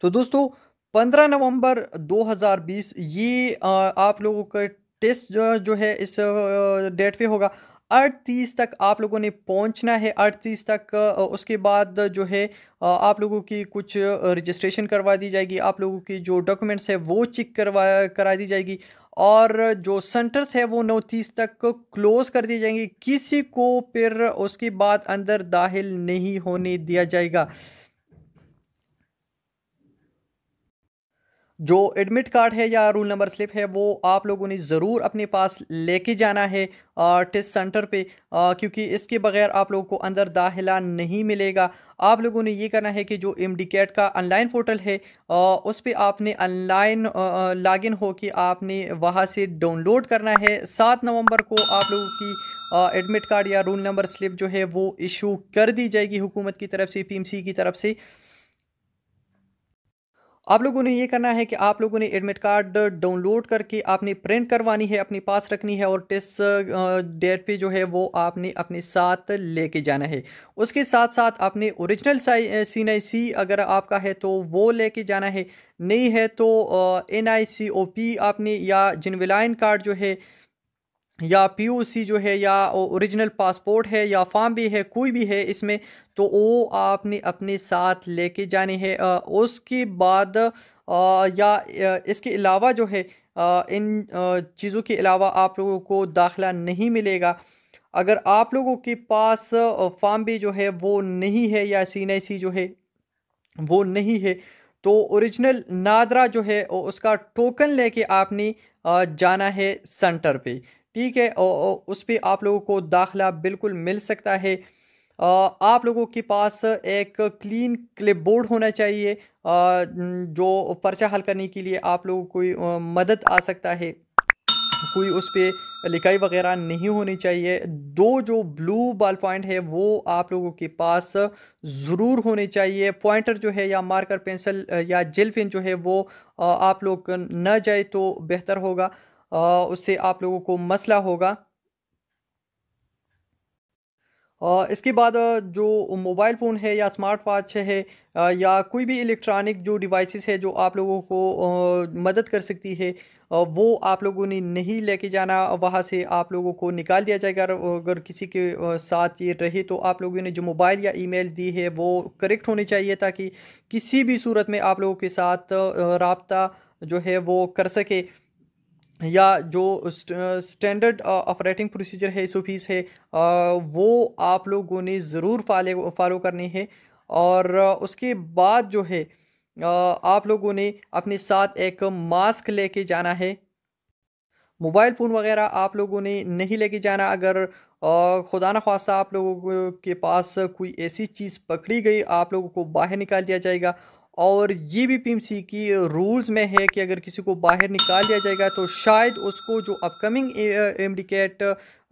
तो दोस्तों 15 नवंबर 2020 ये आप लोगों का टेस्ट जो है इस डेट पे होगा अड़तीस तक आप लोगों ने पहुंचना है अड़तीस तक उसके बाद जो है आप लोगों की कुछ रजिस्ट्रेशन करवा दी जाएगी आप लोगों की जो डॉक्यूमेंट्स है वो चेक करवा करा दी जाएगी और जो सेंटर्स है वो नौ तीस तक क्लोज कर दिए जाएंगे किसी को फिर उसके बाद अंदर दाखिल नहीं होने दिया जाएगा जो एडमिट कार्ड है या रूल नंबर स्लिप है वो आप लोगों ने ज़रूर अपने पास लेके जाना है टेस्ट सेंटर पे आ, क्योंकि इसके बगैर आप लोगों को अंदर दाखिला नहीं मिलेगा आप लोगों ने ये करना है कि जो एम डी कैट का ऑनलाइन पोर्टल है आ, उस पर आपने ऑनलाइन लॉगिन हो कि आपने वहाँ से डाउनलोड करना है सात नवंबर को आप लोगों की एडमिट कार्ड या रूल नंबर स्लिप जो है वो इशू कर दी जाएगी हुकूमत की तरफ से पी एम सी की तरफ से आप लोगों ने ये करना है कि आप लोगों ने एडमिट कार्ड डाउनलोड करके आपने प्रिंट करवानी है अपने पास रखनी है और टेस्ट डेट पे जो है वो आपने अपने साथ लेके जाना है उसके साथ साथ आपने ओरिजिनल सी आई सी अगर आपका है तो वो लेके जाना है नहीं है तो एन आई सी ओ पी आपने या जिनविलाइन कार्ड जो है या पीयूसी जो है या ओरिजिनल पासपोर्ट है या फॉर्म भी है कोई भी है इसमें तो वो आपने अपने साथ लेके जाने हैं उसके बाद आ, या इसके अलावा जो है आ, इन चीज़ों के अलावा आप लोगों को दाखला नहीं मिलेगा अगर आप लोगों के पास फॉर्म भी जो है वो नहीं है या सी जो है वो नहीं है तो ओरिजिनल नादरा जो है उसका टोकन लेके आपने जाना है सेंटर पे ठीक है और उस पर आप लोगों को दाखिला बिल्कुल मिल सकता है आप लोगों के पास एक क्लीन क्लिप बोर्ड होना चाहिए जो पर्चा हल करने के लिए आप लोगों को मदद आ सकता है कोई उस पर लिखाई वगैरह नहीं होनी चाहिए दो जो ब्लू बॉल पॉइंट है वो आप लोगों के पास ज़रूर होने चाहिए पॉइंटर जो है या मार्कर पेंसिल या जेल पेन जो है वो आप लोग न जाए तो बेहतर होगा उससे आप लोगों को मसला होगा इसके बाद जो मोबाइल फ़ोन है या स्मार्ट वॉच है या कोई भी इलेक्ट्रॉनिक जो डिवाइसेस है जो आप लोगों को मदद कर सकती है वो आप लोगों ने नहीं लेके जाना वहाँ से आप लोगों को निकाल दिया जाएगा अगर किसी के साथ ये रहे तो आप लोगों ने जो मोबाइल या ईमेल दी है वो करेक्ट होनी चाहिए ताकि किसी भी सूरत में आप लोगों के साथ रबता जो है वो कर सके या जो स्टैंडर्ड ऑपरेटिंग प्रोसीजर है एस है वो आप लोगों ने ज़रूर फाले फॉलो करनी है और उसके बाद जो है आप लोगों ने अपने साथ एक मास्क लेके जाना है मोबाइल फ़ोन वगैरह आप लोगों ने नहीं लेके जाना अगर खुदा न खासा आप लोगों के पास कोई ऐसी चीज़ पकड़ी गई आप लोगों को बाहर निकाल दिया जाएगा और ये भी सी की रूल्स में है कि अगर किसी को बाहर निकाल दिया जाएगा तो शायद उसको जो upcoming M D CAT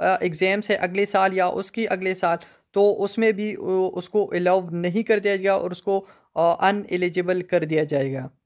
exams है अगले साल या उसकी अगले साल तो उसमें भी उसको अलाउ नहीं कर दिया जाएगा और उसको अन एलिजिबल कर दिया जाएगा